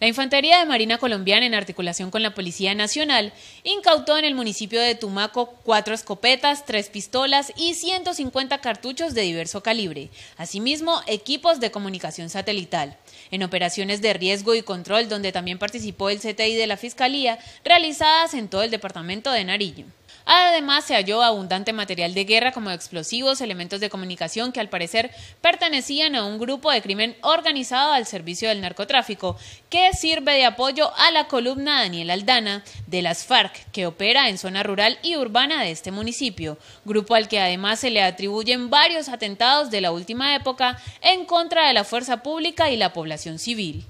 La Infantería de Marina Colombiana, en articulación con la Policía Nacional, incautó en el municipio de Tumaco cuatro escopetas, tres pistolas y 150 cartuchos de diverso calibre, asimismo equipos de comunicación satelital. En operaciones de riesgo y control, donde también participó el CTI de la Fiscalía, realizadas en todo el departamento de Nariño. Además, se halló abundante material de guerra como explosivos, elementos de comunicación que al parecer pertenecían a un grupo de crimen organizado al servicio del narcotráfico, que sirve de apoyo a la columna Daniel Aldana de las FARC, que opera en zona rural y urbana de este municipio, grupo al que además se le atribuyen varios atentados de la última época en contra de la fuerza pública y la población civil.